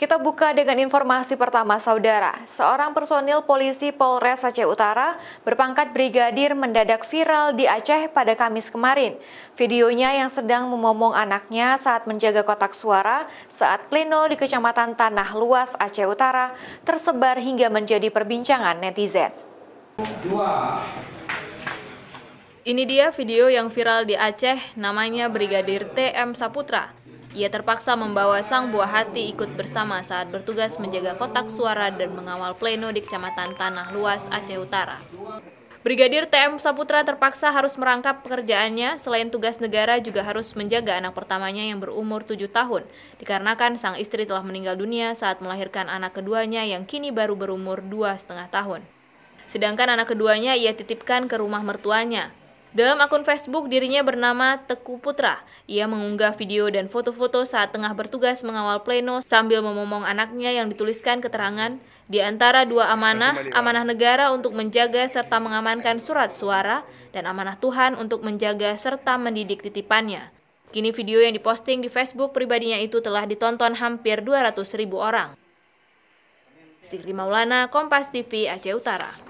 Kita buka dengan informasi pertama, Saudara. Seorang personil polisi Polres Aceh Utara berpangkat brigadir mendadak viral di Aceh pada Kamis kemarin. Videonya yang sedang memomong anaknya saat menjaga kotak suara saat pleno di Kecamatan Tanah Luas Aceh Utara tersebar hingga menjadi perbincangan netizen. Dua. Ini dia video yang viral di Aceh, namanya Brigadir TM Saputra. Ia terpaksa membawa sang buah hati ikut bersama saat bertugas menjaga kotak suara dan mengawal pleno di Kecamatan Tanah Luas, Aceh Utara. Brigadir TM Saputra terpaksa harus merangkap pekerjaannya, selain tugas negara juga harus menjaga anak pertamanya yang berumur 7 tahun, dikarenakan sang istri telah meninggal dunia saat melahirkan anak keduanya yang kini baru berumur dua setengah tahun. Sedangkan anak keduanya ia titipkan ke rumah mertuanya. Dalam akun Facebook dirinya bernama Teku Putra. Ia mengunggah video dan foto-foto saat tengah bertugas mengawal pleno sambil memomong anaknya yang dituliskan keterangan di antara dua amanah, amanah negara untuk menjaga serta mengamankan surat suara dan amanah Tuhan untuk menjaga serta mendidik titipannya. Kini video yang diposting di Facebook pribadinya itu telah ditonton hampir 200 ribu orang. Sikri Maulana, Kompas TV, Aceh Utara.